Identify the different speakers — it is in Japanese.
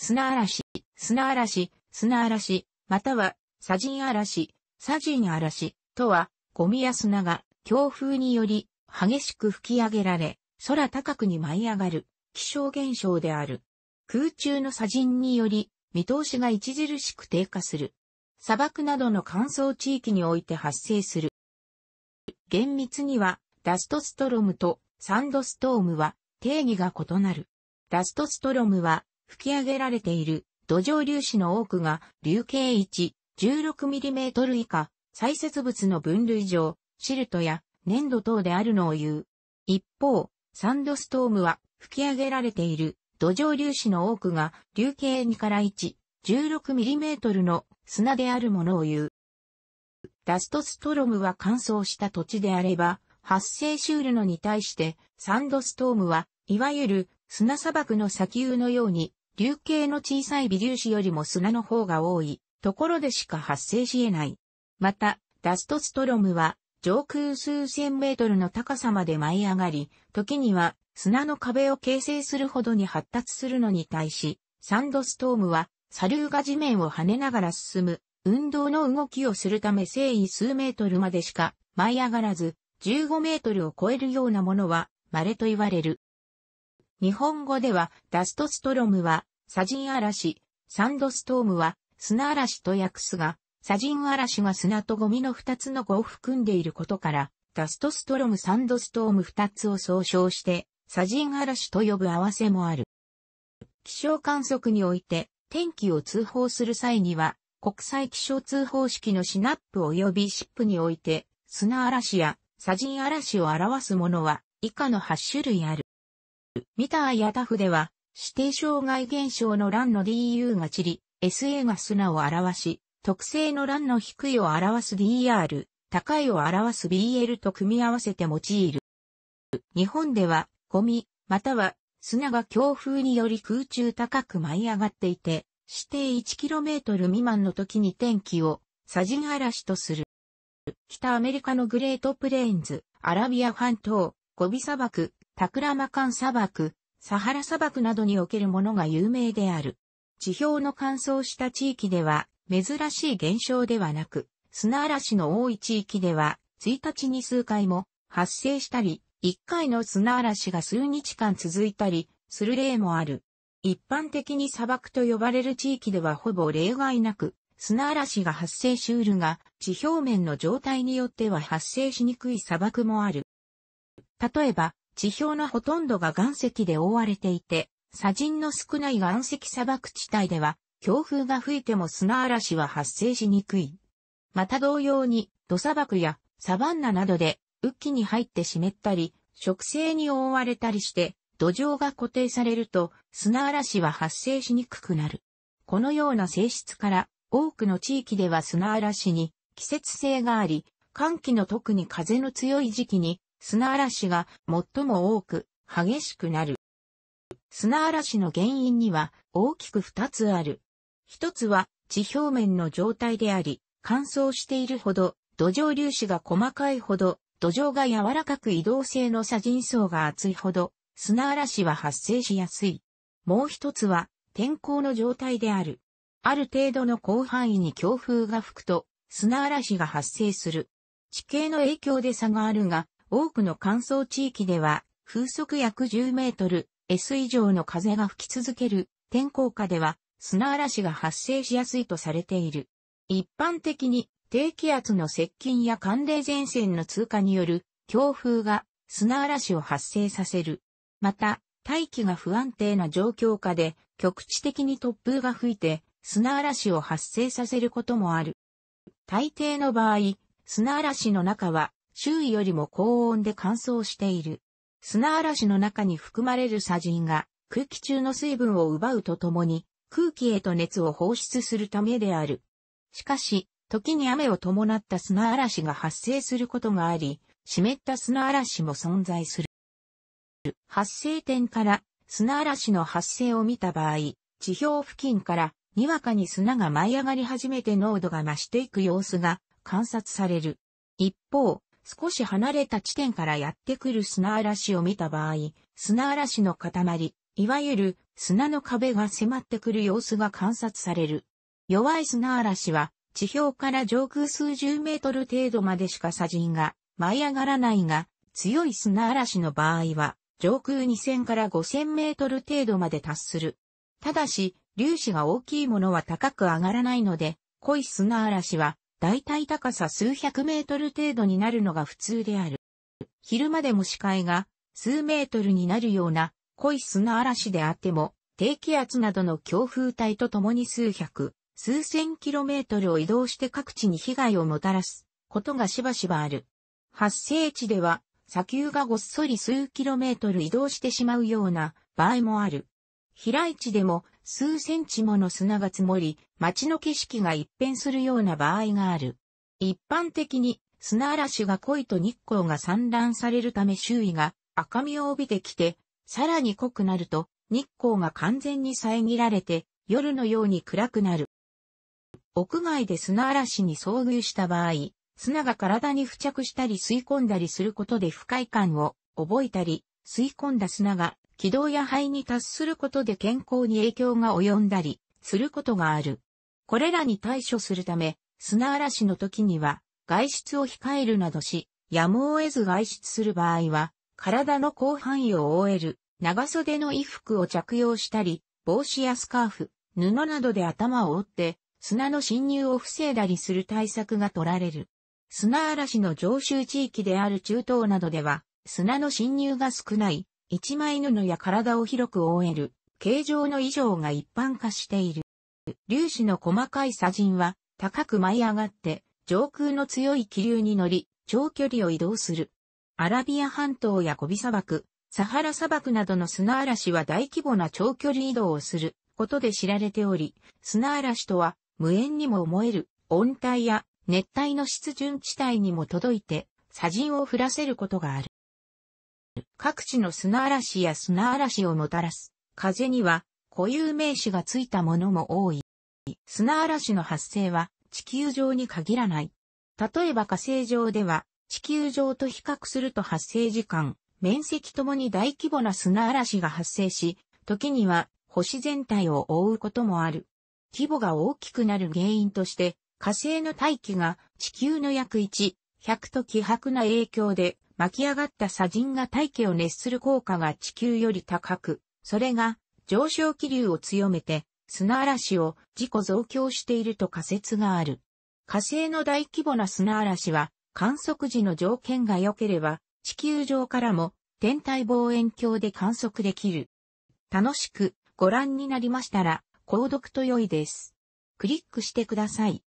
Speaker 1: 砂嵐、砂嵐、砂嵐、または、砂塵嵐、砂人嵐とは、ゴミや砂が強風により激しく吹き上げられ、空高くに舞い上がる気象現象である。空中の砂塵により見通しが著しく低下する。砂漠などの乾燥地域において発生する。厳密にはダストストロムとサンドストームは定義が異なる。ダストストロムは吹き上げられている土壌粒子の多くが流径 116mm 以下、砕設物の分類上、シルトや粘土等であるのを言う。一方、サンドストームは吹き上げられている土壌粒子の多くが流径2から1、16mm の砂であるものを言う。ダストストロムは乾燥した土地であれば、発生しうるのに対して、サンドストームは、いわゆる砂砂漠の砂丘のように流形の小さい微粒子よりも砂の方が多いところでしか発生し得ない。また、ダストストロムは上空数千メートルの高さまで舞い上がり、時には砂の壁を形成するほどに発達するのに対し、サンドストームは、砂流が地面を跳ねながら進む、運動の動きをするため繊維数メートルまでしか舞い上がらず、15メートルを超えるようなものは、稀と言われる。日本語では、ダストストロムは、砂塵嵐、サンドストームは、砂嵐と訳すが、砂塵嵐が砂とゴミの二つの語を含んでいることから、ダストストロムサンドストーム二つを総称して、砂塵嵐と呼ぶ合わせもある。気象観測において、天気を通報する際には、国際気象通報式のシナップ及びシップにおいて、砂嵐や砂塵嵐を表すものは、以下の8種類ある。ミターやタフでは、指定障害現象の欄の DU が散り、SA が砂を表し、特性の欄の低いを表す DR、高いを表す BL と組み合わせて用いる。日本では、ゴミ、または砂が強風により空中高く舞い上がっていて、指定 1km 未満の時に天気をさじ嵐とする。北アメリカのグレートプレーンズ、アラビア半島、ゴビ砂漠、タクラマカン砂漠、サハラ砂漠などにおけるものが有名である。地表の乾燥した地域では、珍しい現象ではなく、砂嵐の多い地域では、1日に数回も発生したり、1回の砂嵐が数日間続いたりする例もある。一般的に砂漠と呼ばれる地域ではほぼ例外なく、砂嵐が発生しうるが、地表面の状態によっては発生しにくい砂漠もある。例えば、地表のほとんどが岩石で覆われていて、砂塵の少ない岩石砂漠地帯では、強風が吹いても砂嵐は発生しにくい。また同様に、土砂漠やサバンナなどで、雨季に入って湿ったり、植生に覆われたりして、土壌が固定されると砂嵐は発生しにくくなる。このような性質から多くの地域では砂嵐に季節性があり、寒気の特に風の強い時期に砂嵐が最も多く激しくなる。砂嵐の原因には大きく二つある。一つは地表面の状態であり、乾燥しているほど土壌粒子が細かいほど土壌が柔らかく移動性の砂塵層が厚いほど砂嵐は発生しやすい。もう一つは天候の状態である。ある程度の広範囲に強風が吹くと砂嵐が発生する。地形の影響で差があるが、多くの乾燥地域では、風速約10メートル、S 以上の風が吹き続ける天候下では砂嵐が発生しやすいとされている。一般的に低気圧の接近や寒冷前線の通過による強風が砂嵐を発生させる。また、大気が不安定な状況下で局地的に突風が吹いて砂嵐を発生させることもある。大抵の場合、砂嵐の中は周囲よりも高温で乾燥している。砂嵐の中に含まれる砂塵が空気中の水分を奪うとともに空気へと熱を放出するためである。しかし、時に雨を伴った砂嵐が発生することがあり、湿った砂嵐も存在する。発生点から砂嵐の発生を見た場合、地表付近からにわかに砂が舞い上がり始めて濃度が増していく様子が観察される。一方、少し離れた地点からやってくる砂嵐を見た場合、砂嵐の塊、いわゆる砂の壁が迫ってくる様子が観察される。弱い砂嵐は地表から上空数十メートル程度までしか砂塵が舞い上がらないが、強い砂嵐の場合は上空2000から5000メートル程度まで達する。ただし、粒子が大きいものは高く上がらないので、濃い砂嵐は大体高さ数百メートル程度になるのが普通である。昼間でも視界が数メートルになるような濃い砂嵐であっても、低気圧などの強風帯とともに数百、数千キロメートルを移動して各地に被害をもたらすことがしばしばある。発生地では砂丘がごっそり数キロメートル移動してしまうような場合もある。平地でも数センチもの砂が積もり、街の景色が一変するような場合がある。一般的に砂嵐が濃いと日光が散乱されるため周囲が赤みを帯びてきて、さらに濃くなると日光が完全に遮られて夜のように暗くなる。屋外で砂嵐に遭遇した場合、砂が体に付着したり吸い込んだりすることで不快感を覚えたり、吸い込んだ砂が気道や肺に達することで健康に影響が及んだりすることがある。これらに対処するため、砂嵐の時には外出を控えるなどし、やむを得ず外出する場合は、体の広範囲を覆える長袖の衣服を着用したり、帽子やスカーフ、布などで頭を折って、砂の侵入を防いだりする対策が取られる。砂嵐の常習地域である中東などでは、砂の侵入が少ない一枚布や体を広く覆える、形状の衣装が一般化している。粒子の細かい砂塵は、高く舞い上がって、上空の強い気流に乗り、長距離を移動する。アラビア半島やコビ砂漠、サハラ砂漠などの砂嵐は大規模な長距離移動をすることで知られており、砂嵐とは無縁にも思える温帯や熱帯の湿潤地帯にも届いて、砂塵を降らせることがある。各地の砂嵐や砂嵐をもたらす風には固有名詞がついたものも多い。砂嵐の発生は地球上に限らない。例えば火星上では地球上と比較すると発生時間、面積ともに大規模な砂嵐が発生し、時には星全体を覆うこともある。規模が大きくなる原因として、火星の大気が地球の約1、100と希薄な影響で巻き上がった砂塵が大気を熱する効果が地球より高く、それが上昇気流を強めて砂嵐を自己増強していると仮説がある。火星の大規模な砂嵐は観測時の条件が良ければ地球上からも天体望遠鏡で観測できる。楽しくご覧になりましたら購読と良いです。クリックしてください。